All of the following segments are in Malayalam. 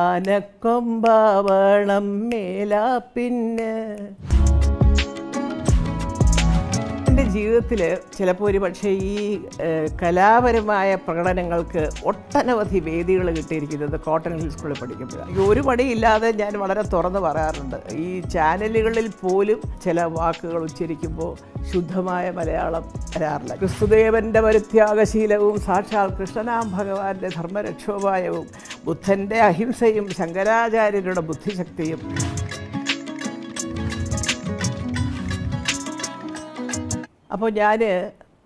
ആനക്കൊമ്പാവണം പിന്നെ ജീവിതത്തിൽ ചിലപ്പോൾ ഒരു പക്ഷേ ഈ കലാപരമായ പ്രകടനങ്ങൾക്ക് ഒട്ടനവധി വേദികൾ കിട്ടിയിരിക്കുന്നത് കോട്ടൺ ഹിൽ സ്കൂളിൽ പഠിക്കുമ്പോഴാണ് ഒരു പണിയില്ലാതെ ഞാൻ വളരെ തുറന്ന് പറയാറുണ്ട് ഈ ചാനലുകളിൽ പോലും ചില വാക്കുകൾ ഉച്ചരിക്കുമ്പോൾ ശുദ്ധമായ മലയാളം വരാറില്ല ക്രിസ്തുദേവൻ്റെ പരിത്യാഗശീലവും സാക്ഷാൽ കൃഷ്ണനാം ഭഗവാന്റെ ധർമ്മരക്ഷോപായവും ബുദ്ധൻ്റെ അഹിംസയും ശങ്കരാചാര്യരുടെ ബുദ്ധിശക്തിയും അപ്പോൾ ഞാൻ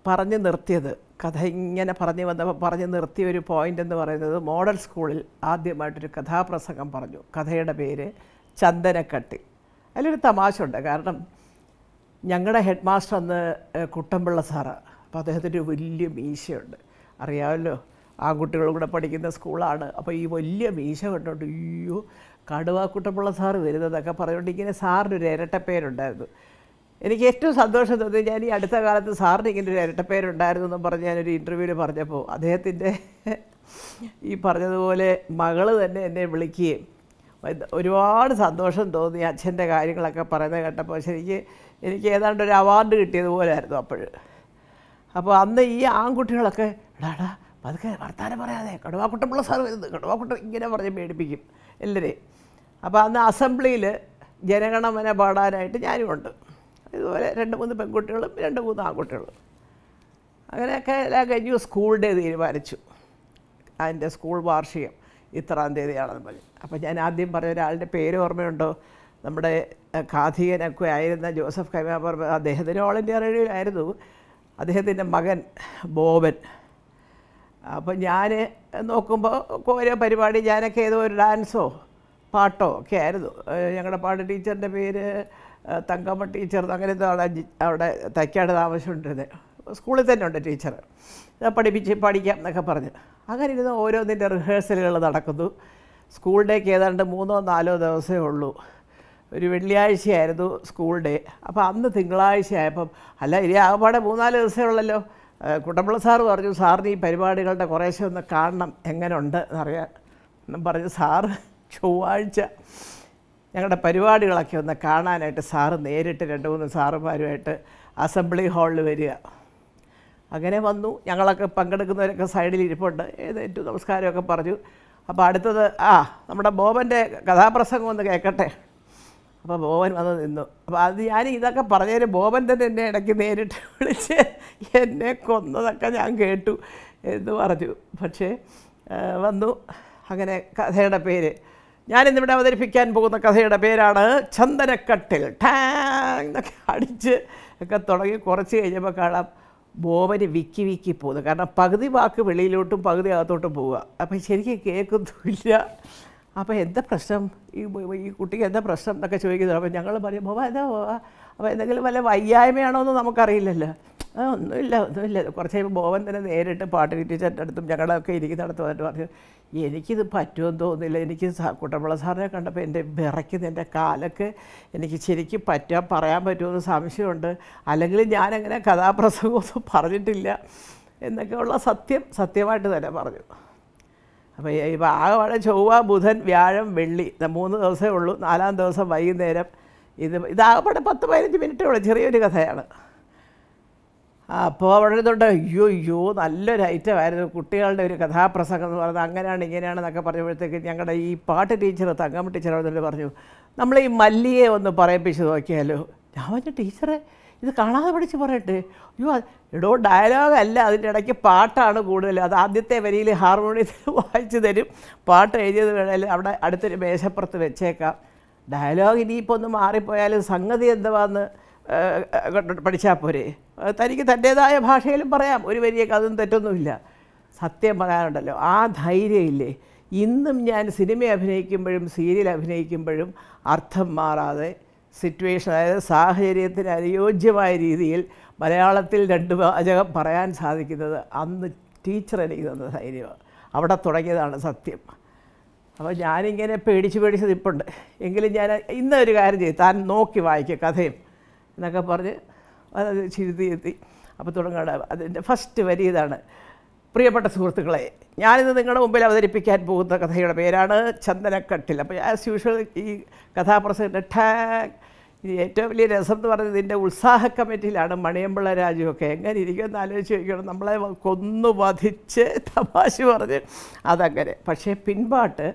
പറഞ്ഞു നിർത്തിയത് കഥ ഇങ്ങനെ പറഞ്ഞു വന്നപ്പോൾ പറഞ്ഞു നിർത്തിയ ഒരു പോയിൻ്റ് എന്ന് പറയുന്നത് മോഡൽ സ്കൂളിൽ ആദ്യമായിട്ടൊരു കഥാപ്രസംഗം പറഞ്ഞു കഥയുടെ പേര് ചന്ദനക്കട്ടി അതിലൊരു തമാശ ഉണ്ട് കാരണം ഞങ്ങളുടെ ഹെഡ് മാസ്റ്റർ അന്ന് കുട്ടമ്പിള്ള സാറ് അപ്പോൾ അദ്ദേഹത്തിൻ്റെ വലിയ മീശയുണ്ട് അറിയാമല്ലോ ആൺകുട്ടികളും കൂടെ പഠിക്കുന്ന സ്കൂളാണ് അപ്പോൾ ഈ വലിയ മീശ കണ്ടോണ്ട് അയ്യോ കടുവാ കുട്ടമ്പിള്ള സാറ് വരുന്നതൊക്കെ പറഞ്ഞുകൊണ്ട് ഇങ്ങനെ സാറിനൊരു ഇരട്ടപ്പേരുണ്ടായിരുന്നു എനിക്ക് ഏറ്റവും സന്തോഷം തോന്നി ഞാൻ ഈ അടുത്ത കാലത്ത് സാറിന് ഇങ്ങനെ ഒരു ഇരട്ടപ്പേരുണ്ടായിരുന്നു എന്ന് പറഞ്ഞ് ഞാനൊരു ഇൻ്റർവ്യൂവിൽ പറഞ്ഞപ്പോൾ അദ്ദേഹത്തിൻ്റെ ഈ പറഞ്ഞതുപോലെ മകള് തന്നെ എന്നെ വിളിക്കുകയും ഒരുപാട് സന്തോഷം തോന്നി അച്ഛൻ്റെ കാര്യങ്ങളൊക്കെ പറയുന്നത് കേട്ടപ്പോൾ ശരിക്ക് എനിക്ക് ഏതാണ്ട് ഒരു അവാർഡ് കിട്ടിയതുപോലെ ആയിരുന്നു അപ്പോൾ അപ്പോൾ അന്ന് ഈ ആൺകുട്ടികളൊക്കെ എടാടാ പതുക്കെ വർത്താനം പറയാതെ കടുവാക്കുട്ടമുള്ള സാർ വരുന്നത് കടുവാക്കുട്ടം ഇങ്ങനെ പറഞ്ഞ് പേടിപ്പിക്കും എല്ലാവരെയും അപ്പോൾ അന്ന് അസംബ്ലിയിൽ ജനഗണമന പാടാനായിട്ട് ഞാനും ഉണ്ട് ഇതുപോലെ രണ്ട് മൂന്ന് പെൺകുട്ടികളും രണ്ട് മൂന്ന് ആൺകുട്ടികളും അങ്ങനെയൊക്കെ എല്ലാം കഴിഞ്ഞു സ്കൂൾ ഡേ തീരുമാനിച്ചു അതിൻ്റെ സ്കൂൾ വാർഷികം ഇത്രാം തീയതിയാണെന്ന് പറഞ്ഞു അപ്പോൾ ഞാൻ ആദ്യം പറഞ്ഞ ഒരാളുടെ പേര് ഓർമ്മയുണ്ടോ നമ്മുടെ കാഥികനൊക്കെ ആയിരുന്ന ജോസഫ് കൈമാപ്പർ അദ്ദേഹത്തിൻ്റെ ഓൾ ഇന്ത്യ റേഡിയോയിലായിരുന്നു അദ്ദേഹത്തിൻ്റെ മകൻ ബോബൻ അപ്പോൾ ഞാൻ നോക്കുമ്പോൾ ഓരോ പരിപാടി ഞാനൊക്കെ ഏതോ ഒരു ഡാൻസോ പാട്ടോ ഒക്കെ ആയിരുന്നു ഞങ്ങളുടെ പാട്ട് ടീച്ചറിൻ്റെ പേര് തങ്കമ്മ ടീച്ചർ അങ്ങനെ അവിടെ അവിടെ തയ്ക്കാട് താമസമുണ്ടിരുന്നത് സ്കൂളിൽ തന്നെ ഉണ്ട് ടീച്ചർ പഠിപ്പിച്ച് പഠിക്കാം എന്നൊക്കെ പറഞ്ഞ് അങ്ങനെ ഇരുന്ന് ഓരോന്നിൻ്റെ റിഹേഴ്സലുകൾ നടക്കുന്നു സ്കൂൾ ഡേക്ക് ഏതാണ്ട് മൂന്നോ നാലോ ദിവസമേ ഉള്ളൂ ഒരു വെള്ളിയാഴ്ചയായിരുന്നു സ്കൂൾ ഡേ അപ്പോൾ അന്ന് തിങ്കളാഴ്ച ആയപ്പം അല്ല ഇനി ആകപ്പാടെ മൂന്നാല് ദിവസമേ ഉള്ളല്ലോ കുട്ടമ്പള സാറ് പറഞ്ഞു സാറിന് ഈ പരിപാടികളുടെ കുറേശ്ശെ ഒന്ന് കാണണം എങ്ങനെ ഉണ്ട് എന്നറിയാൻ പറഞ്ഞു സാറ് ചൊവ്വാഴ്ച ഞങ്ങളുടെ പരിപാടികളൊക്കെ ഒന്ന് കാണാനായിട്ട് സാറ് നേരിട്ട് രണ്ട് മൂന്ന് സാറുമാരുമായിട്ട് അസംബ്ലി ഹാളിൽ വരിക അങ്ങനെ വന്നു ഞങ്ങളൊക്കെ പങ്കെടുക്കുന്നവരൊക്കെ സൈഡിൽ ഇരിപ്പുണ്ട് ഏതേറ്റു നമസ്കാരമൊക്കെ പറഞ്ഞു അപ്പോൾ അടുത്തത് ആ നമ്മുടെ ബോബൻ്റെ കഥാപ്രസംഗം ഒന്ന് കേൾക്കട്ടെ അപ്പോൾ ബോബൻ വന്ന് നിന്നു അപ്പോൾ അത് ഞാൻ ഇതൊക്കെ പറഞ്ഞതിന് ബോബൻ തന്നെ എന്നെ ഇടയ്ക്ക് നേരിട്ട് വിളിച്ച് എന്നെ കൊന്നതൊക്കെ ഞാൻ കേട്ടു എന്ന് പറഞ്ഞു പക്ഷേ വന്നു അങ്ങനെ കഥയുടെ പേര് ഞാനിന്നിവിടെ അവതരിപ്പിക്കാൻ പോകുന്ന കഥയുടെ പേരാണ് ചന്ദനക്കട്ടിൽ ടാങ് എന്നൊക്കെ അടിച്ച് ഒക്കെ തുടങ്ങി കുറച്ച് കഴിഞ്ഞപ്പോൾ കാണാം ബോബന് വിക്കി വിക്കി പോകുന്നു കാരണം പകുതി വാക്ക് വെളിയിലോട്ടും പകുതി അകത്തോട്ടും പോവുക അപ്പം ശരിക്കും കേൾക്കുന്നുമില്ല അപ്പോൾ എന്താ പ്രശ്നം ഈ ഈ കുട്ടിക്ക് എന്താ പ്രശ്നം എന്നൊക്കെ ചോദിക്കുന്നത് അപ്പോൾ ഞങ്ങൾ പറയും ബോബ എന്താ ബോബ അപ്പോൾ എന്തെങ്കിലും വല്ല വയ്യായ്മയാണോ എന്ന് നമുക്കറിയില്ലല്ലോ ഒന്നുമില്ല ഒന്നുമില്ല കുറച്ച് കഴിയുമ്പോൾ ബോവൻ തന്നെ നേരിട്ട് പാട്ട് ടീച്ചറിൻ്റെ അടുത്തും ഞങ്ങളൊക്കെ ഇരിക്കുന്നിടത്ത് വന്നിട്ട് പറഞ്ഞു എനിക്കിത് പറ്റുമെന്ന് തോന്നില്ല എനിക്ക് കുട്ടമ്പള സാറിനെ കണ്ടപ്പോൾ എൻ്റെ വിറയ്ക്കുന്ന എൻ്റെ കാലൊക്കെ എനിക്ക് ശരിക്കും പറ്റാൻ പറയാൻ പറ്റുമെന്ന് സംശയമുണ്ട് അല്ലെങ്കിൽ ഞാനങ്ങനെ കഥാപ്രസംഗമൊന്നും പറഞ്ഞിട്ടില്ല എന്നൊക്കെയുള്ള സത്യം സത്യമായിട്ട് തന്നെ പറഞ്ഞു അപ്പോൾ ഈ ആകമാണ് ചൊവ്വ ബുധൻ വ്യാഴം വെള്ളി മൂന്ന് ദിവസമേ ഉള്ളൂ നാലാം ദിവസം വൈകുന്നേരം ഇത് ഇതാകപ്പെടെ പത്ത് പതിനഞ്ച് മിനിറ്റേ ഉള്ളൂ ചെറിയൊരു കഥയാണ് അപ്പോൾ അവരുന്നുണ്ട് അയ്യോ അയ്യോ നല്ലൊരു ഐറ്റമായിരുന്നു കുട്ടികളുടെ ഒരു കഥാപ്രസംഗം എന്ന് പറയുന്നത് അങ്ങനെയാണ് ഇങ്ങനെയാണെന്നൊക്കെ പറഞ്ഞപ്പോഴത്തേക്ക് ഞങ്ങളുടെ ഈ പാട്ട് ടീച്ചർ തങ്കം ടീച്ചർ അവിടെ പറഞ്ഞു നമ്മൾ ഈ മല്ലിയെ ഒന്ന് പറയിപ്പിച്ച് നോക്കിയാലോ ഞാൻ പറഞ്ഞു ടീച്ചറെ ഇത് കാണാതെ പഠിച്ച് പറയട്ടെ അയ്യോ എടോ ഡയലോഗല്ല അതിൻ്റെ ഇടയ്ക്ക് പാട്ടാണ് കൂടുതൽ അത് ആദ്യത്തെ വരിയിൽ ഹാർമോണിയത്തിൽ വായിച്ചു തരും പാട്ട് എഴുതിയത് വേണേൽ അവിടെ അടുത്തൊരു മേശപ്പുറത്ത് വെച്ചേക്കാം ഡയലോഗ് ഇനിയിപ്പോൾ ഒന്ന് മാറിപ്പോയാലും സംഗതി എന്തുവാന്ന് പഠിച്ചാൽ പോരെ തനിക്ക് തൻ്റേതായ ഭാഷയിലും പറയാം ഒരു വരിയെ അതും തെറ്റൊന്നുമില്ല സത്യം പറയാനുണ്ടല്ലോ ആ ധൈര്യമില്ലേ ഇന്നും ഞാൻ സിനിമ അഭിനയിക്കുമ്പോഴും സീരിയൽ അഭിനയിക്കുമ്പോഴും അർത്ഥം മാറാതെ സിറ്റുവേഷൻ അതായത് സാഹചര്യത്തിന് അനുയോജ്യമായ രീതിയിൽ മലയാളത്തിൽ രണ്ട് വാചകം പറയാൻ സാധിക്കുന്നത് അന്ന് ടീച്ചർ എനിക്ക് തന്ന ധൈര്യമാണ് അവിടെ തുടങ്ങിയതാണ് സത്യം അപ്പോൾ ഞാനിങ്ങനെ പേടിച്ച് പേടിച്ച് നിൽപ്പുണ്ട് എങ്കിലും ഞാൻ ഇന്നൊരു കാര്യം ചെയ്യും താൻ നോക്കി വായിക്കും കഥയും എന്നൊക്കെ പറഞ്ഞ് അത് ചിരുതി എത്തി അപ്പോൾ തുടങ്ങാണ് അതിൻ്റെ ഫസ്റ്റ് വരി ഇതാണ് പ്രിയപ്പെട്ട സുഹൃത്തുക്കളെ ഞാനിത് നിങ്ങളുടെ മുമ്പിൽ അവതരിപ്പിക്കാൻ പോകുന്ന കഥയുടെ പേരാണ് ചന്ദനക്കട്ടിൽ അപ്പോൾ ആസ് യൂഷ്വൽ ഈ കഥാപ്രസംഗം ടാക് ഏറ്റവും വലിയ രസം എന്ന് പറയുന്നത് ഇതിൻ്റെ ഉത്സാഹ കമ്മിറ്റിയിലാണ് മണിയമ്പിള്ള രാജുവൊക്കെ എങ്ങനെ ഇരിക്കുമെന്ന് ആലോചിച്ച് ചോദിക്കണം നമ്മളെ കൊന്നു വധിച്ച് തമാശ പറഞ്ഞ് അതങ്ങനെ പക്ഷേ പിൻപാട്ട്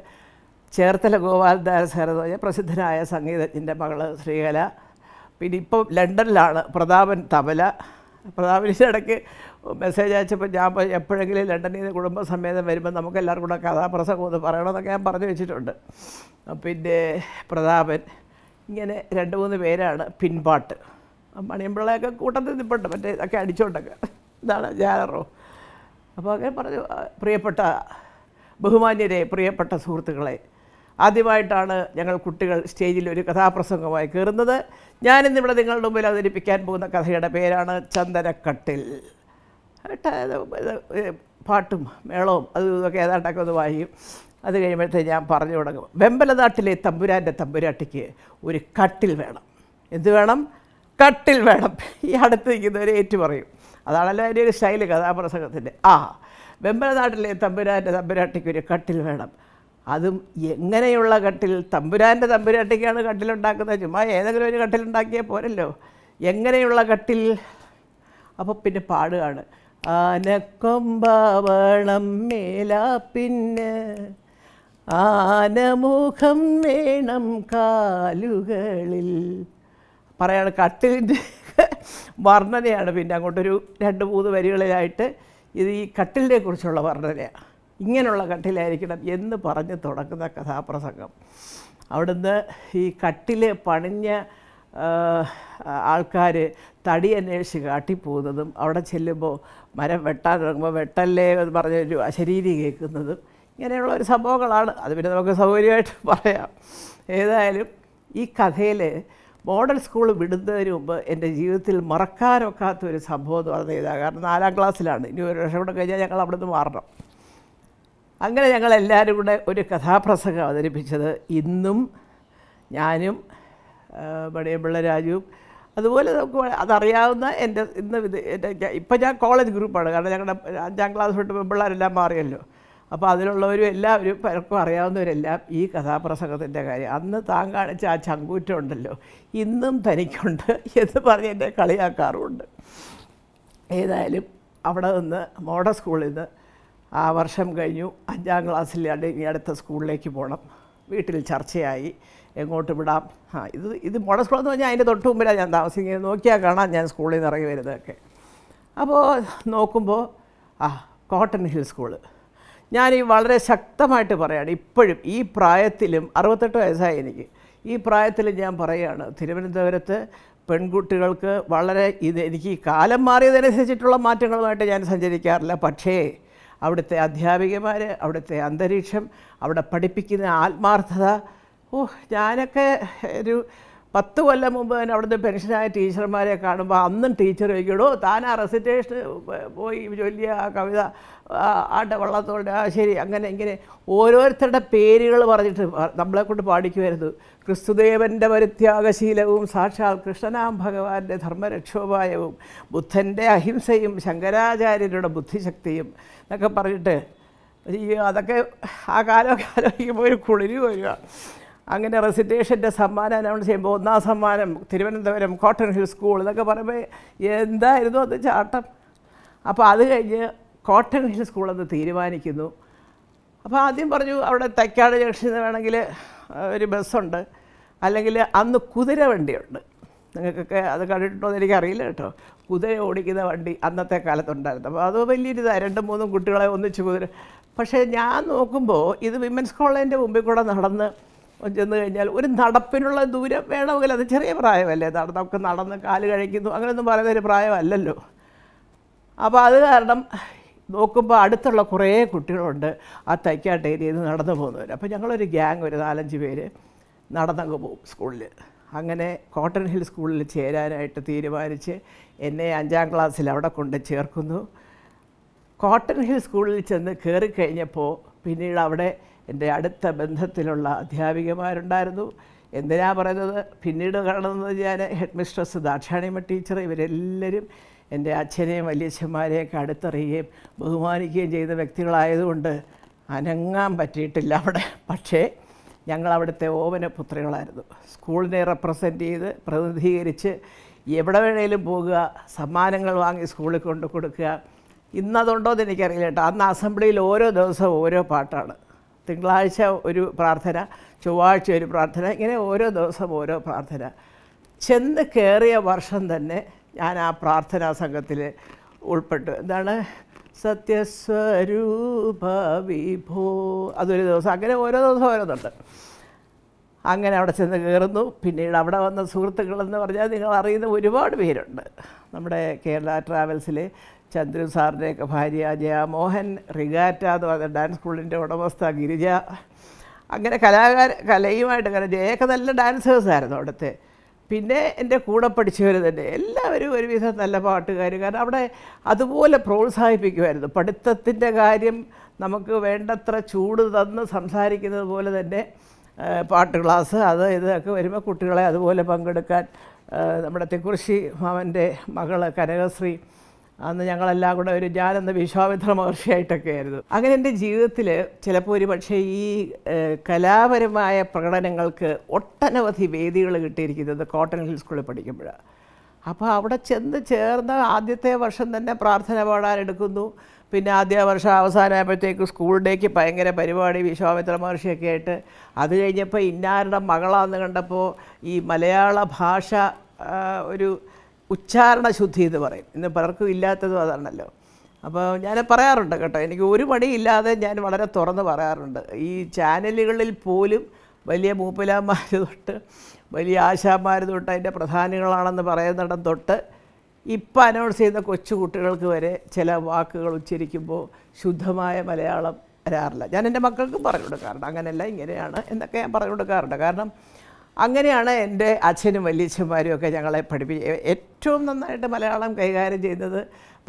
ചേർത്തല ഗോപാലദാസ് സാർ പറഞ്ഞാൽ പ്രസിദ്ധനായ സംഗീതജ്ഞൻ്റെ മകൾ ശ്രീകല പിന്നെ ഇപ്പോൾ ലണ്ടനിലാണ് പ്രതാപൻ തബല പ്രതാപൻ്റെ ഇടയ്ക്ക് മെസ്സേജ് അയച്ചപ്പോൾ ഞാൻ എപ്പോഴെങ്കിലും ലണ്ടനിൽ നിന്ന് കുടുംബസമേതം വരുമ്പോൾ നമുക്ക് എല്ലാവർക്കും കൂടെ കഥാപ്രസംഗം ഒന്ന് പറയണമെന്നൊക്കെ ഞാൻ പറഞ്ഞു വെച്ചിട്ടുണ്ട് പിന്നെ പ്രതാപൻ ഇങ്ങനെ രണ്ട് മൂന്ന് പേരാണ് പിൻപാട്ട് മണിയമ്പിള്ളയൊക്കെ കൂട്ടത്തിൽ നിൽപ്പുണ്ട് മറ്റേ ഇതൊക്കെ അടിച്ചോണ്ടൊക്കെ ഇതാണ് ജാലറോ അപ്പോൾ അങ്ങനെ പറഞ്ഞു പ്രിയപ്പെട്ട ബഹുമാന്യരെ പ്രിയപ്പെട്ട സുഹൃത്തുക്കളെ ആദ്യമായിട്ടാണ് ഞങ്ങൾ കുട്ടികൾ സ്റ്റേജിൽ ഒരു കഥാപ്രസംഗമായി കയറുന്നത് ഞാനിന്നിവിടെ നിങ്ങളുടെ മുമ്പിൽ അവതരിപ്പിക്കാൻ പോകുന്ന കഥയുടെ പേരാണ് ചന്ദനക്കട്ടിൽ പാട്ടും മേളവും അത് ഇതൊക്കെ ഏതാണ്ടൊക്കെ ഒന്ന് വായിക്കും അത് കഴിയുമ്പോഴത്തേക്ക് ഞാൻ പറഞ്ഞു തുടങ്ങും വെമ്പലനാട്ടിലെ തമ്പുരാൻ്റെ തമ്പുരാട്ടിക്ക് ഒരു കട്ടിൽ വേണം എന്ത് വേണം കട്ടിൽ വേണം ഈ അടുത്ത് നിൽക്കുന്നവർ ഏറ്റു പറയും അതാണല്ലോ അതിൻ്റെ ഒരു ശൈലി കഥാപ്രസംഗത്തിൻ്റെ ആ വെമ്പലനാട്ടിലെ തമ്പുരാൻ്റെ തമ്പുരാട്ടിക്ക് ഒരു കട്ടിൽ വേണം അതും എങ്ങനെയുള്ള കട്ടിൽ തമ്പുരാൻ്റെ തമ്പുരാട്ടിക്കാണ് കട്ടിലുണ്ടാക്കുന്നത് ചുമ്മാ ഏതെങ്കിലും ഒരു കട്ടിലുണ്ടാക്കിയാൽ പോരല്ലോ എങ്ങനെയുള്ള കട്ടിൽ അപ്പോൾ പിന്നെ പാടുകയാണ് ആനക്കൊമ്പാവണം മേലാ പിന്നെ ആനമുഖം വേണം കാലുകളിൽ പറയാണ് കട്ടിലിൻ്റെ വർണ്ണനയാണ് പിന്നെ അങ്ങോട്ടൊരു രണ്ട് മൂന്ന് വരികളിലായിട്ട് ഇത് ഈ കട്ടിലിനെ കുറിച്ചുള്ള വർണ്ണനയാണ് ഇങ്ങനെയുള്ള കട്ടിലായിരിക്കണം എന്ന് പറഞ്ഞ് തുടങ്ങുന്ന കഥാപ്രസംഗം അവിടുന്ന് ഈ കട്ടിൽ പണിഞ്ഞ ആൾക്കാർ തടി അന്വേഷിച്ച് കാട്ടിപ്പോകുന്നതും അവിടെ ചെല്ലുമ്പോൾ മരം വെട്ടാൻ തുടങ്ങുമ്പോൾ വെട്ടല്ലേ എന്ന് പറഞ്ഞൊരു അശരീരി കേൾക്കുന്നതും ഇങ്ങനെയുള്ള ഒരു സംഭവങ്ങളാണ് അത് പിന്നെ നമുക്ക് സൗകര്യമായിട്ട് പറയാം ഏതായാലും ഈ കഥയിൽ മോഡൽ സ്കൂൾ വിടുന്നതിന് മുമ്പ് എൻ്റെ ജീവിതത്തിൽ മറക്കാനൊക്കാത്ത ഒരു സംഭവം എന്ന് പറഞ്ഞത് ഇതാണ് കാരണം നാലാം ക്ലാസ്സിലാണ് ഇനി ഒരു വർഷം കൂടെ കഴിഞ്ഞാൽ ഞങ്ങൾ അവിടെ നിന്ന് മാറണം അങ്ങനെ ഞങ്ങളെല്ലാവരും കൂടെ ഒരു കഥാപ്രസംഗം അവതരിപ്പിച്ചത് ഇന്നും ഞാനും മണിയമ്പിള്ള രാജുവും അതുപോലെ നമുക്ക് അതറിയാവുന്ന എൻ്റെ ഇന്ന് ഇത് എൻ്റെ ഇപ്പം ഞാൻ കോളേജ് ഗ്രൂപ്പാണ് കാരണം ഞങ്ങളുടെ അഞ്ചാം ക്ലാസ് തൊട്ട് പെൺപിള്ളേരെല്ലാം മാറിയല്ലോ അപ്പോൾ അതിലുള്ളവരും എല്ലാവരും പലർക്കും അറിയാവുന്നവരെല്ലാം ഈ കഥാപ്രസംഗത്തിൻ്റെ കാര്യം അന്ന് താൻ കാണിച്ച ആ ചങ്കൂറ്റം ഉണ്ടല്ലോ ഇന്നും തനിക്കുണ്ട് എന്ന് പറഞ്ഞ് എന്നെ കളിയാക്കാറുമുണ്ട് ഏതായാലും അവിടെ നിന്ന് മോഡൽ സ്കൂളിൽ നിന്ന് ആ വർഷം കഴിഞ്ഞു അഞ്ചാം ക്ലാസ്സിൽ ഇനി അടുത്ത സ്കൂളിലേക്ക് പോകണം വീട്ടിൽ ചർച്ചയായി എങ്ങോട്ട് വിടാം ആ ഇത് ഇത് മോഡൽ സ്കൂൾ എന്ന് പറഞ്ഞാൽ അതിൻ്റെ തൊട്ട് മുമ്പിലാണ് ഞാൻ താമസിക്കുന്നത് നോക്കിയാൽ കാണാം ഞാൻ സ്കൂളിൽ നിന്ന് ഇറങ്ങി വരുന്നതൊക്കെ അപ്പോൾ നോക്കുമ്പോൾ ആ കോട്ടൺ ഹിൽ സ്കൂള് ഞാൻ ഈ വളരെ ശക്തമായിട്ട് പറയാണ് ഇപ്പോഴും ഈ പ്രായത്തിലും അറുപത്തെട്ട് വയസ്സായി എനിക്ക് ഈ പ്രായത്തിൽ ഞാൻ പറയുകയാണ് തിരുവനന്തപുരത്ത് പെൺകുട്ടികൾക്ക് വളരെ ഇത് എനിക്ക് കാലം മാറിയതനുസരിച്ചിട്ടുള്ള മാറ്റങ്ങളുമായിട്ട് ഞാൻ സഞ്ചരിക്കാറില്ല പക്ഷേ അവിടുത്തെ അധ്യാപികമാർ അവിടുത്തെ അന്തരീക്ഷം അവിടെ പഠിപ്പിക്കുന്ന ആത്മാർത്ഥത ഓ ഞാനൊക്കെ ഒരു പത്ത് കൊല്ലം മുമ്പ് തന്നെ അവിടുത്തെ പെൻഷനായ ടീച്ചർമാരെ കാണുമ്പോൾ അന്നും ടീച്ചർ ചോദിക്കടോ താൻ ആ റെസിറ്റേഷൻ പോയി ചൊല്ലിയ ആ കവിത ആട്ടെ വള്ളത്തോടെ ആ ശരി അങ്ങനെ ഇങ്ങനെ ഓരോരുത്തരുടെ പേരുകൾ പറഞ്ഞിട്ട് നമ്മളെ കൊണ്ട് പാടിക്കുമായിരുന്നു ക്രിസ്തുദേവൻ്റെ പരിത്യാഗശീലവും സാക്ഷാൽ കൃഷ്ണനാം ഭഗവാന്റെ ധർമ്മരക്ഷോപായവും ബുദ്ധൻ്റെ അഹിംസയും ശങ്കരാചാര്യരുടെ ബുദ്ധിശക്തിയും എന്നൊക്കെ പറഞ്ഞിട്ട് അതൊക്കെ ആ കാലമൊക്കെ ആലോചിക്കുമ്പോൾ ഒരു കുളിരി വരിക അങ്ങനെ റെസിറ്റേഷൻ്റെ സമ്മാനം അനൗൺസ് ചെയ്യുമ്പോൾ ഒന്നാം സമ്മാനം തിരുവനന്തപുരം കോട്ടൺ ഹിൽ സ്കൂൾ എന്നൊക്കെ പറയുമ്പോൾ എന്തായിരുന്നു അത് ചാട്ടം അപ്പോൾ അത് കഴിഞ്ഞ് കോട്ടൺ ഹിൽ സ്കൂൾ എന്ന് തീരുമാനിക്കുന്നു അപ്പോൾ ആദ്യം പറഞ്ഞു അവിടെ തൈക്കാട് ജംഗ്ഷനിൽ വേണമെങ്കിൽ ഒരു ബസ്സുണ്ട് അല്ലെങ്കിൽ അന്ന് കുതിര വണ്ടിയുണ്ട് നിങ്ങൾക്കൊക്കെ അത് കണ്ടിട്ടുണ്ടോ എന്ന് എനിക്കറിയില്ല കേട്ടോ കുതിര ഓടിക്കുന്ന വണ്ടി അന്നത്തെ കാലത്തുണ്ടായിരുന്നു അപ്പോൾ അത് വലിയൊരിതാണ് രണ്ടും മൂന്നും കുട്ടികളെ ഒന്നിച്ച് കുതിര പക്ഷേ ഞാൻ നോക്കുമ്പോൾ ഇത് വിമൻസ് കോളേജിൻ്റെ മുമ്പിൽ കൂടെ നടന്ന് ചെന്ന് കഴിഞ്ഞാൽ ഒരു നടപ്പിനുള്ള ദൂരം വേണമെങ്കിൽ അത് ചെറിയ പ്രായമല്ലേ നടന്നൊക്കെ നടന്ന് കാല് കഴിക്കുന്നു അങ്ങനെയൊന്നും പറയുന്ന ഒരു പ്രായമല്ലല്ലോ അപ്പോൾ അത് കാരണം നോക്കുമ്പോൾ അടുത്തുള്ള കുറേ കുട്ടികളുണ്ട് ആ തൈക്കാട്ട് ഏരിയയിൽ നിന്ന് നടന്നു പോകുന്നവർ അപ്പോൾ ഞങ്ങളൊരു ഗ്യാങ് ഒരു നാലഞ്ച് പേര് നടന്നങ്ങ് പോവും സ്കൂളിൽ അങ്ങനെ കോട്ടൺ ഹിൽ സ്കൂളിൽ ചേരാനായിട്ട് തീരുമാനിച്ച് എന്നെ അഞ്ചാം ക്ലാസ്സിൽ അവിടെ കൊണ്ട് ചേർക്കുന്നു കോട്ടൺ ഹിൽ സ്കൂളിൽ ചെന്ന് കഴിഞ്ഞപ്പോൾ പിന്നീട് അവിടെ എൻ്റെ അടുത്ത ബന്ധത്തിലുള്ള അധ്യാപികമാരുണ്ടായിരുന്നു എന്തിനാ പറയുന്നത് പിന്നീട് കാണുന്നത് ഞാൻ ഹെഡ് മിസ്ട്രസ് ദാക്ഷാണിമ ടീച്ചർ ഇവരെല്ലാവരും എൻ്റെ അച്ഛനെയും വലിയച്ഛന്മാരെയൊക്കെ അടുത്തറിയുകയും ബഹുമാനിക്കുകയും ചെയ്ത വ്യക്തികളായതുകൊണ്ട് അനങ്ങാൻ പറ്റിയിട്ടില്ല അവിടെ പക്ഷേ ഞങ്ങൾ അവിടുത്തെ ഓമന പുത്രികളായിരുന്നു സ്കൂളിനെ റെപ്രസെൻ്റ് ചെയ്ത് പ്രതിനിധീകരിച്ച് എവിടെ വേണേലും പോകുക സമ്മാനങ്ങൾ വാങ്ങി സ്കൂളിൽ കൊണ്ട് കൊടുക്കുക ഇന്നതുണ്ടോ എന്ന് എനിക്കറിയില്ല കേട്ടോ അന്ന് അസംബ്ലിയിൽ ഓരോ ദിവസവും ഓരോ പാട്ടാണ് തിങ്കളാഴ്ച ഒരു പ്രാർത്ഥന ചൊവ്വാഴ്ച ഒരു പ്രാർത്ഥന ഇങ്ങനെ ഓരോ ദിവസം ഓരോ പ്രാർത്ഥന ചെന്ന് കയറിയ വർഷം തന്നെ ഞാൻ ആ പ്രാർത്ഥനാ സംഘത്തിൽ ഉൾപ്പെട്ടു എന്താണ് സത്യസ്വരൂപ വിഭോ അതൊരു ദിവസം അങ്ങനെ ഓരോ ദിവസം ഓരോന്നുണ്ട് അങ്ങനെ അവിടെ ചെന്ന് കയറുന്നു പിന്നീട് അവിടെ വന്ന സുഹൃത്തുക്കളെന്ന് പറഞ്ഞാൽ നിങ്ങൾ അറിയുന്ന ഒരുപാട് പേരുണ്ട് നമ്മുടെ കേരള ട്രാവൽസിലെ ചന്ദ്രു സാറിൻ്റെയൊക്കെ ഭാര്യ ജയമോഹൻ റിഗാറ്റ എന്ന് പറഞ്ഞ ഡാൻസ് സ്കൂളിൻ്റെ ഉടമസ്ഥ ഗിരിജ അങ്ങനെ കലാകാര കലയുമായിട്ട് കാരണം ജയൊക്കെ നല്ല ഡാൻസേഴ്സായിരുന്നു അവിടുത്തെ പിന്നെ എൻ്റെ കൂടെ പഠിച്ചവർ തന്നെ എല്ലാവരും ഒരുവിധം നല്ല പാട്ടുകാർ കാരണം അവിടെ അതുപോലെ പ്രോത്സാഹിപ്പിക്കുമായിരുന്നു പഠിത്തത്തിൻ്റെ കാര്യം നമുക്ക് വേണ്ടത്ര ചൂട് തന്ന് സംസാരിക്കുന്നത് പോലെ തന്നെ പാട്ട് ക്ലാസ് അത് ഇതൊക്കെ വരുമ്പോൾ കുട്ടികളെ അതുപോലെ പങ്കെടുക്കാൻ നമ്മുടെ തെക്കുറിശി മാമൻ്റെ മകൾ കനകശ്രീ അന്ന് ഞങ്ങളെല്ലാം കൂടെ ഒരു ഞാനെന്ന വിശ്വാമിത്ര മഹർഷിയായിട്ടൊക്കെ ആയിരുന്നു അങ്ങനെ എൻ്റെ ജീവിതത്തിൽ ചിലപ്പോൾ ഒരു പക്ഷേ ഈ കലാപരമായ പ്രകടനങ്ങൾക്ക് ഒട്ടനവധി വേദികൾ കിട്ടിയിരിക്കുന്നത് കോട്ടൺ ഹിൽ സ്കൂളിൽ പഠിക്കുമ്പോഴാണ് അപ്പോൾ അവിടെ ചെന്ന് ചേർന്ന ആദ്യത്തെ വർഷം തന്നെ പ്രാർത്ഥന പാടാനെടുക്കുന്നു പിന്നെ ആദ്യ വർഷം അവസാനമായപ്പോഴത്തേക്ക് സ്കൂൾ ഡേക്ക് ഭയങ്കര പരിപാടി വിശ്വാമിത്ര മഹർഷിയൊക്കെ ആയിട്ട് അത് കഴിഞ്ഞപ്പോൾ ഇന്നാരുടെ മകളാന്ന് കണ്ടപ്പോൾ ഈ മലയാള ഭാഷ ഒരു ഉച്ചാരണ ശുദ്ധി എന്ന് പറയും ഇന്ന് പലർക്കും ഇല്ലാത്തതും അതാണല്ലോ അപ്പോൾ ഞാൻ പറയാറുണ്ട് കേട്ടോ എനിക്ക് ഒരു പണിയില്ലാതെ ഞാൻ വളരെ തുറന്ന് പറയാറുണ്ട് ഈ ചാനലുകളിൽ പോലും വലിയ മൂപ്പിലാന്മാർ തൊട്ട് വലിയ ആശാന്മാർ തൊട്ട് അതിൻ്റെ പ്രധാനികളാണെന്ന് പറയുന്നിടം തൊട്ട് ഇപ്പം അനൗൺസ് ചെയ്യുന്ന കൊച്ചു കുട്ടികൾക്ക് വരെ ചില വാക്കുകൾ ഉച്ചരിക്കുമ്പോൾ ശുദ്ധമായ മലയാളം വരാറില്ല ഞാൻ എൻ്റെ മക്കൾക്കും പറഞ്ഞു കൊടുക്കാറുണ്ട് അങ്ങനെയല്ല ഇങ്ങനെയാണ് എന്നൊക്കെ ഞാൻ പറഞ്ഞു കൊടുക്കാറുണ്ട് കാരണം അങ്ങനെയാണ് എൻ്റെ അച്ഛനും വല്യച്ഛന്മാരും ഒക്കെ ഞങ്ങളെ പഠിപ്പി ഏറ്റവും നന്നായിട്ട് മലയാളം കൈകാര്യം ചെയ്യുന്നത്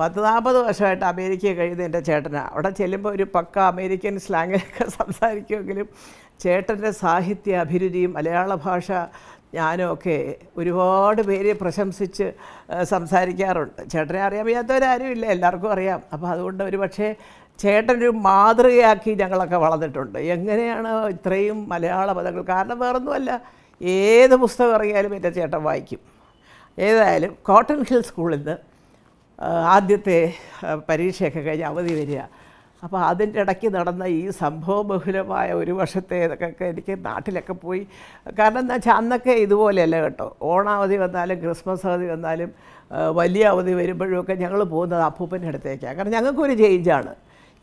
പത്ത് നാൽപ്പത് വർഷമായിട്ട് അമേരിക്കയിൽ കഴിയുന്ന എൻ്റെ ചേട്ടനാണ് അവിടെ ചെല്ലുമ്പോൾ ഒരു പക്ക അമേരിക്കൻ സ്ലാങ്ങിലൊക്കെ സംസാരിക്കുമെങ്കിലും ചേട്ടൻ്റെ സാഹിത്യ അഭിരുചിയും മലയാള ഭാഷ ഞാനൊക്കെ ഒരുപാട് പേര് പ്രശംസിച്ച് സംസാരിക്കാറുണ്ട് ചേട്ടനെ അറിയാൻ വയ്യാത്തവരാരും ഇല്ല എല്ലാവർക്കും അറിയാം അപ്പോൾ അതുകൊണ്ട് ഒരു പക്ഷേ ചേട്ടനൊരു മാതൃകയാക്കി ഞങ്ങളൊക്കെ വളർന്നിട്ടുണ്ട് എങ്ങനെയാണ് ഇത്രയും മലയാള പദങ്ങൾ കാരണം വേറൊന്നുമല്ല ഏത് പുസ്തകം ഇറങ്ങിയാലും എൻ്റെ ചേട്ടൻ വായിക്കും ഏതായാലും കോട്ടൺ ഹിൽ സ്കൂളിൽ നിന്ന് ആദ്യത്തെ പരീക്ഷയൊക്കെ കഴിഞ്ഞ് അവധി വരിക അപ്പോൾ അതിൻ്റെ ഇടയ്ക്ക് നടന്ന ഈ ബഹുലമായ ഒരു വർഷത്തെ ഇതൊക്കെ എനിക്ക് നാട്ടിലൊക്കെ പോയി കാരണം എന്താ വെച്ചാൽ അന്നൊക്കെ ഇതുപോലെയല്ല കേട്ടോ ഓണാവധി വന്നാലും ക്രിസ്മസ് അവധി വന്നാലും വലിയ അവധി വരുമ്പോഴും ഒക്കെ ഞങ്ങൾ പോകുന്നത് അപ്പൂപ്പൻ്റെ അടുത്തേക്കാണ് കാരണം ഞങ്ങൾക്കൊരു ചേഞ്ചാണ്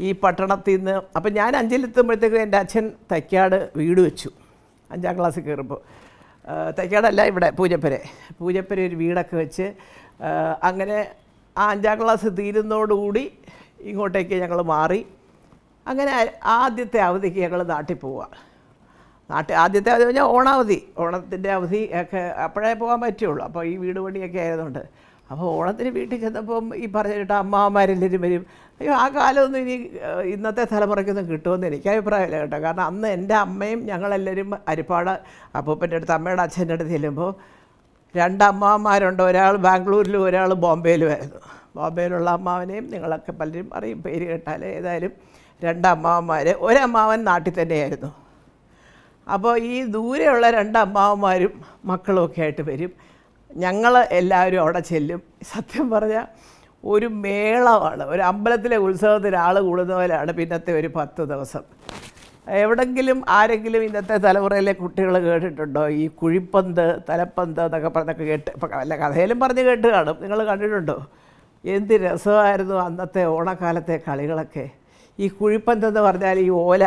ഈ പട്ടണത്തിൽ നിന്ന് അപ്പം ഞാൻ അഞ്ചിലെത്തുമ്പോഴത്തേക്കും എൻ്റെ അച്ഛൻ തയ്ക്കാട് വീട് വെച്ചു അഞ്ചാം ക്ലാസ് കയറുമ്പോൾ തൈക്കാടല്ല ഇവിടെ പൂജപ്പരെ പൂജപ്പരെ ഒരു വീടൊക്കെ വെച്ച് അങ്ങനെ ആ അഞ്ചാം ക്ലാസ് തീരുന്നതോടുകൂടി ഇങ്ങോട്ടേക്ക് ഞങ്ങൾ മാറി അങ്ങനെ ആദ്യത്തെ അവധിക്ക് ഞങ്ങൾ നാട്ടിൽ പോവുക നാട്ടിൽ ആദ്യത്തെ അവധി പറഞ്ഞാൽ ഓണാവധി ഓണത്തിൻ്റെ അവധി ഒക്കെ അപ്പോഴേ പോകാൻ പറ്റുള്ളൂ അപ്പോൾ ഈ വീട് പണിയൊക്കെ ആയതുകൊണ്ട് അപ്പോൾ ഓണത്തിന് വീട്ടിൽ ചെന്നപ്പം ഈ പറഞ്ഞിട്ട് അമ്മാവന്മാരെല്ലാവരും വരും അയ്യോ ആ കാലമൊന്നും ഇനി ഇന്നത്തെ തലമുറയ്ക്കൊന്നും കിട്ടുമെന്ന് എനിക്ക് അഭിപ്രായമില്ല കേട്ടോ കാരണം അന്ന് എൻ്റെ അമ്മയും ഞങ്ങളെല്ലാവരും അരിപ്പാട് അപ്പൂപ്പൻ്റെ അടുത്ത് അമ്മയുടെ അച്ഛൻ്റെ അടുത്ത് ചെല്ലുമ്പോൾ രണ്ട് അമ്മാവന്മാരുണ്ട് ഒരാൾ ബാംഗ്ലൂരിലും ഒരാൾ ബോംബെയിലുമായിരുന്നു ബോംബെയിലുള്ള അമ്മാവനെയും നിങ്ങളൊക്കെ പലരും അറിയും പേര് കേട്ടാൽ ഏതായാലും രണ്ട് അമ്മാവന്മാർ ഒരമ്മാവൻ നാട്ടിൽ തന്നെയായിരുന്നു അപ്പോൾ ഈ ദൂരെയുള്ള രണ്ട് അമ്മാവന്മാരും മക്കളുമൊക്കെ ആയിട്ട് വരും ഞങ്ങൾ എല്ലാവരും അവിടെ ചെല്ലും സത്യം പറഞ്ഞാൽ ഒരു മേളമാണ് ഒരു അമ്പലത്തിലെ ഉത്സവത്തിൽ ആൾ കൂടുന്ന പോലെയാണ് പിന്നത്തെ ഒരു പത്ത് ദിവസം എവിടെങ്കിലും ആരെങ്കിലും ഇന്നത്തെ തലമുറയിലെ കുട്ടികൾ കേട്ടിട്ടുണ്ടോ ഈ കുഴിപ്പന്ത് തലപ്പന്ത് എന്നൊക്കെ പറഞ്ഞൊക്കെ കേട്ട് വല്ല കഥയിലും പറഞ്ഞ് കേട്ട് കാണും നിങ്ങൾ കണ്ടിട്ടുണ്ടോ എന്ത് രസമായിരുന്നു അന്നത്തെ ഓണക്കാലത്തെ കളികളൊക്കെ ഈ കുഴിപ്പന്ത് എന്ന് പറഞ്ഞാൽ ഈ ഓല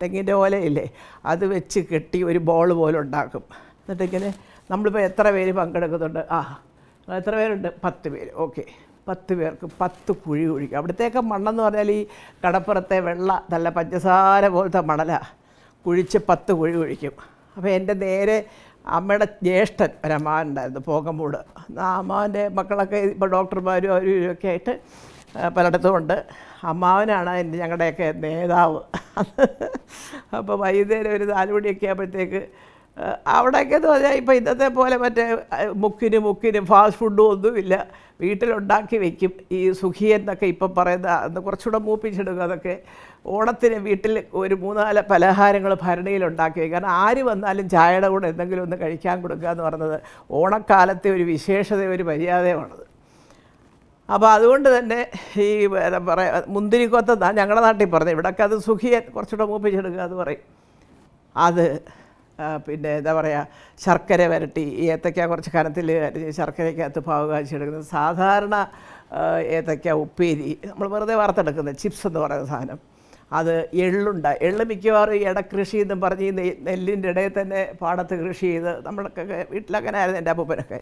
തെങ്ങിൻ്റെ ഓലയില്ലേ അത് വെച്ച് കെട്ടി ഒരു ബോൾ പോലുണ്ടാക്കും എന്നിട്ടിങ്ങനെ നമ്മളിപ്പോൾ എത്ര പേര് പങ്കെടുക്കുന്നുണ്ട് ആ എത്ര പേരുണ്ട് പത്ത് പേര് ഓക്കെ പത്ത് പേർക്ക് പത്ത് കുഴി കുഴിക്കും അവിടത്തേക്ക് മണ്ണെന്ന് പറഞ്ഞാൽ ഈ കടപ്പുറത്തെ വെള്ള നല്ല പഞ്ചസാര പോലത്തെ മണലാണ് കുഴിച്ച് പത്ത് കുഴി കുഴിക്കും അപ്പോൾ എൻ്റെ നേരെ അമ്മയുടെ ജ്യേഷ്ഠൻ ഒരമ്മാൻ ഉണ്ടായിരുന്നു പോകമ്പൂട് ആ അമ്മാവൻ്റെ മക്കളൊക്കെ ഇപ്പോൾ ഡോക്ടർമാരും അവരും ഇവരൊക്കെ ആയിട്ട് പലയിടത്തും ഉണ്ട് അമ്മാവനാണ് എൻ്റെ ഞങ്ങളുടെയൊക്കെ നേതാവ് അപ്പോൾ വൈകുന്നേരം ഒരു നാലുമണിയൊക്കെ ആകുമ്പോഴത്തേക്ക് അവിടെയൊക്കെ എന്ന് പറഞ്ഞാൽ ഇപ്പോൾ ഇന്നത്തെ പോലെ മറ്റേ മുക്കിന് മുക്കിന് ഫാസ്റ്റ് ഫുഡും ഒന്നുമില്ല വീട്ടിലുണ്ടാക്കി വെക്കും ഈ സുഖി എന്നൊക്കെ ഇപ്പം പറയുന്ന അന്ന് കുറച്ചുകൂടെ മൂപ്പിച്ചെടുക്കുക അതൊക്കെ ഓണത്തിന് വീട്ടിൽ ഒരു മൂന്നാല് പലഹാരങ്ങൾ ഉണ്ടാക്കി വെക്കുക കാരണം ആര് വന്നാലും ചായയുടെ കൂടെ എന്തെങ്കിലും ഒന്ന് കഴിക്കാൻ കൊടുക്കുക എന്ന് പറയുന്നത് ഓണക്കാലത്തെ ഒരു വിശേഷത ഒരു മര്യാദയുമാണത് അപ്പോൾ അതുകൊണ്ട് തന്നെ ഈ പറയുക മുന്തിരിക്കൊത്തെന്നാണ് ഞങ്ങളുടെ നാട്ടിൽ പറഞ്ഞത് ഇവിടെയൊക്കെ അത് സുഖിയെ കുറച്ചുകൂടെ മൂപ്പിച്ചെടുക്കുക എന്ന് പറയും അത് പിന്നെ എന്താ പറയുക ശർക്കര വരട്ടി ഏത്തക്ക കുറച്ച് കനത്തിൽ ശർക്കരയ്ക്കകത്ത് പാവ് കാഴ്ചയെടുക്കുന്നത് സാധാരണ ഏത്തക്ക ഉപ്പേരി നമ്മൾ വെറുതെ വറുത്തെടുക്കുന്ന ചിപ്സ് എന്ന് പറയുന്ന സാധനം അത് എള്ളുണ്ട് എള്ള് മിക്കവാറും ഇടക്കൃഷി എന്നും പറഞ്ഞ് ഈ നെല്ലിൻ്റെ ഇടയിൽ തന്നെ പാടത്ത് കൃഷി ചെയ്ത് നമ്മളൊക്കെ വീട്ടിലങ്ങനെ ആയിരുന്നു എൻ്റെ അപ്പൂപ്പനൊക്കെ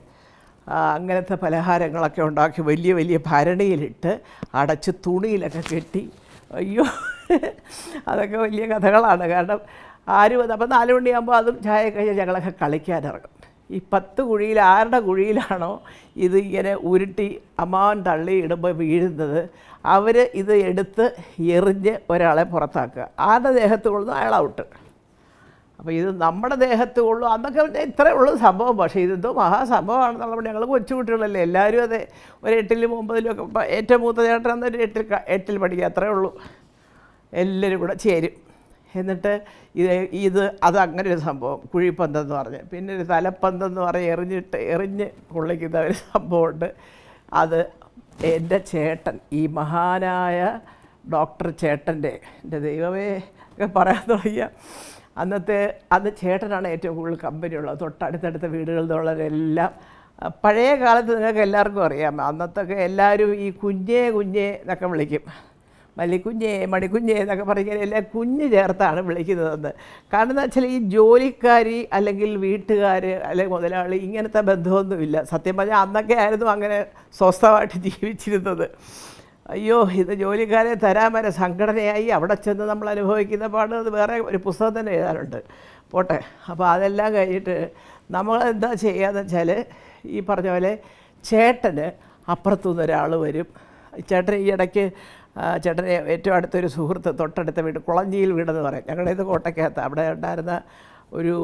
അങ്ങനത്തെ പലഹാരങ്ങളൊക്കെ ഉണ്ടാക്കി വലിയ വലിയ ഭരണിയിലിട്ട് അടച്ച് തുണിയിലൊക്കെ കെട്ടി അയ്യോ അതൊക്കെ വലിയ കഥകളാണ് കാരണം ആര് വന്ന് അപ്പം നാല് മണിയാകുമ്പോൾ അതും ചായ കഴിഞ്ഞാൽ ഞങ്ങളൊക്കെ കളിക്കാനിറങ്ങും ഈ പത്ത് കുഴിയിൽ ആരുടെ കുഴിയിലാണോ ഇത് ഇങ്ങനെ ഉരുട്ടി അമ്മാവൻ തള്ളി ഇടുമ്പോൾ വീഴുന്നത് അവർ ഇത് എടുത്ത് എറിഞ്ഞ് ഒരാളെ പുറത്താക്കുക ആരുടെ ദേഹത്ത് കൊള്ളുന്നു അയാൾ ഔട്ട് അപ്പോൾ ഇത് നമ്മുടെ ദേഹത്ത് കൊള്ളു അന്നൊക്കെ ഇത്രേ ഉള്ളൂ സംഭവം പക്ഷേ ഇതെന്തോ മഹാസംഭവമാണെന്നുള്ള ഞങ്ങൾ കൊച്ചുകുട്ടികളല്ലേ എല്ലാവരും അതെ ഒരു എട്ടിലും ഒമ്പതിലും ഒക്കെ ഏറ്റവും മൂത്ത ചേട്ടൻ എന്നൊരു എട്ടിൽ എട്ടിൽ പഠിക്കുക അത്രയേ ഉള്ളൂ എല്ലാവരും കൂടെ ചേരും എന്നിട്ട് ഇത് ഇത് അത് അങ്ങനെ ഒരു സംഭവം കുഴിപ്പന്തെന്ന് പറഞ്ഞ് പിന്നെ ഒരു തലപ്പന്തെന്ന് പറഞ്ഞ് എറിഞ്ഞിട്ട് എറിഞ്ഞ് പൊള്ളിക്കുന്ന ഒരു സംഭവമുണ്ട് അത് എൻ്റെ ചേട്ടൻ ഈ മഹാനായ ഡോക്ടർ ചേട്ടൻ്റെ എൻ്റെ ദൈവമേ ഒക്കെ പറയാൻ തുടങ്ങിയ അന്നത്തെ അന്ന് ചേട്ടനാണ് ഏറ്റവും കൂടുതൽ കമ്പനി ഉള്ളത് തൊട്ടടുത്തടുത്ത വീടുകളിൽ നിന്നുള്ളവരെല്ലാം പഴയ കാലത്ത് നിങ്ങൾക്ക് എല്ലാവർക്കും അറിയാം അന്നത്തൊക്കെ എല്ലാവരും ഈ കുഞ്ഞേ കുഞ്ഞേ എന്നൊക്കെ വിളിക്കും മല്ലിക്കുഞ്ഞേ മണിക്കുഞ്ഞേ എന്നൊക്കെ പറഞ്ഞാൽ എല്ലാ കുഞ്ഞ് ചേർത്താണ് വിളിക്കുന്നതെന്ന് കാരണം എന്താ വെച്ചാൽ ഈ ജോലിക്കാരി അല്ലെങ്കിൽ വീട്ടുകാർ അല്ലെങ്കിൽ മുതലാളി ഇങ്ങനത്തെ ബന്ധമൊന്നുമില്ല സത്യം പറഞ്ഞാൽ അന്നൊക്കെ ആയിരുന്നു അങ്ങനെ സ്വസ്ഥമായിട്ട് ജീവിച്ചിരുന്നത് അയ്യോ ഇത് ജോലിക്കാരെ തരാൻ വരെ സംഘടനയായി അവിടെ ചെന്ന് നമ്മൾ അനുഭവിക്കുന്ന പാട് അത് വേറെ ഒരു പുസ്തകം തന്നെ എഴുതാനുണ്ട് പോട്ടെ അപ്പോൾ അതെല്ലാം കഴിഞ്ഞിട്ട് നമ്മൾ എന്താ ചെയ്യുകയെന്ന് വെച്ചാൽ ഈ പറഞ്ഞ പോലെ ചേട്ടന് അപ്പുറത്തുനിന്ന് ഒരാൾ വരും ചേട്ടൻ ഈ ഇടയ്ക്ക് ചേട്ടൻ്റെ ഏറ്റവും അടുത്തൊരു സുഹൃത്ത് തൊട്ടടുത്ത വീട് കുളഞ്ചിയിൽ വീടെന്ന് പറയാം ഞങ്ങളുടെ ഇത് കോട്ടയ്ക്കകത്ത് അവിടെ ഉണ്ടായിരുന്ന ഒരു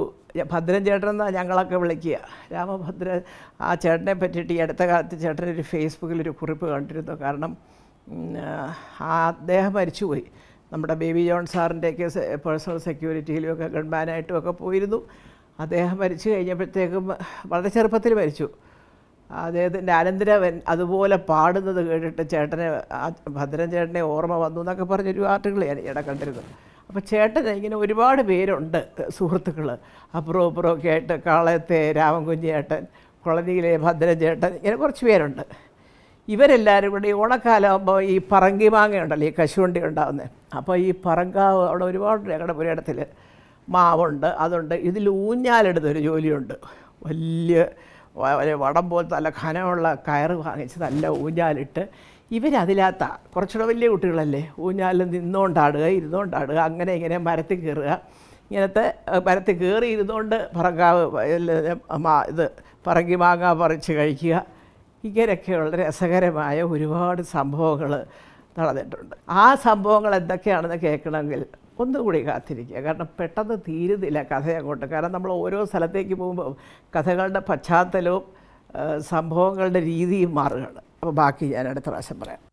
ഭദ്രൻ ചേട്ടനെന്ന ഞങ്ങളൊക്കെ വിളിക്കുക രാമഭദ്രൻ ആ ചേട്ടനെ പറ്റിയിട്ട് ഈ അടുത്ത കാലത്ത് ചേട്ടനൊരു ഫേസ്ബുക്കിൽ ഒരു കുറിപ്പ് കണ്ടിരുന്നു കാരണം ആ അദ്ദേഹം മരിച്ചുപോയി നമ്മുടെ ബേബി ജോൺ സാറിൻ്റെയൊക്കെ പേഴ്സണൽ ഗൺമാനായിട്ടും ഒക്കെ പോയിരുന്നു അദ്ദേഹം മരിച്ചു കഴിഞ്ഞപ്പോഴത്തേക്കും വളരെ ചെറുപ്പത്തിൽ മരിച്ചു അദ്ദേഹത്തിൻ്റെ അനന്തര അതുപോലെ പാടുന്നത് കേട്ടിട്ട് ചേട്ടനെ ഭദ്രൻ ചേട്ടനെ ഓർമ്മ വന്നു എന്നൊക്കെ ഒരു ആർട്ടിക്കിൾ ഇട കണ്ടിരുന്നു അപ്പോൾ ചേട്ടൻ ഇങ്ങനെ ഒരുപാട് പേരുണ്ട് സുഹൃത്തുക്കൾ അപ്പുറവും അപ്പുറവും ഒക്കെ ആയിട്ട് കാളയത്തെ രാമൻകുഞ്ഞേട്ടൻ കൊളനിയിലെ ഭദ്രൻ ചേട്ടൻ ഇങ്ങനെ കുറച്ച് പേരുണ്ട് ഇവരെല്ലാവരും കൂടി ഓണക്കാലമാകുമ്പോൾ ഈ പറങ്കി മാങ്ങ ഉണ്ടല്ലോ ഈ കശുവണ്ടി ഉണ്ടാകുന്നത് അപ്പോൾ ഈ പറങ്കാവ് അവിടെ ഒരുപാട് ഞങ്ങളുടെ പുരയിടത്തിൽ മാവുണ്ട് അതുണ്ട് ഇതിൽ ഊഞ്ഞാലെടുത്തൊരു ജോലിയുണ്ട് വലിയ ഒരു വടം പോലത്തെ നല്ല ഖനമുള്ള കയറ് വാങ്ങിച്ച് നല്ല ഊഞ്ഞാലിട്ട് ഇവരതിലാത്ത കുറച്ചുകൂടെ വലിയ കുട്ടികളല്ലേ ഊഞ്ഞാലിൽ നിന്നുകൊണ്ടാടുക ഇരുന്നുകൊണ്ടാടുക അങ്ങനെ ഇങ്ങനെ മരത്തിൽ കയറുക ഇങ്ങനത്തെ മരത്തിൽ കയറി ഇരുന്നുകൊണ്ട് പറങ്കാവ് ഇത് പറങ്കി മാങ്ങ പറിച്ച് കഴിക്കുക ഇങ്ങനെയൊക്കെയുള്ള രസകരമായ ഒരുപാട് സംഭവങ്ങൾ നടന്നിട്ടുണ്ട് ആ സംഭവങ്ങൾ എന്തൊക്കെയാണെന്ന് കേൾക്കണമെങ്കിൽ ഒന്നുകൂടി കാത്തിരിക്കുക കാരണം പെട്ടെന്ന് തീരുന്നില്ല കഥ അങ്ങോട്ട് കാരണം നമ്മൾ ഓരോ സ്ഥലത്തേക്ക് പോകുമ്പോൾ കഥകളുടെ പശ്ചാത്തലവും സംഭവങ്ങളുടെ രീതിയും മാറുകയാണ് അപ്പോൾ ബാക്കി ഞാൻ അടുത്ത പ്രാവശ്യം പറയാം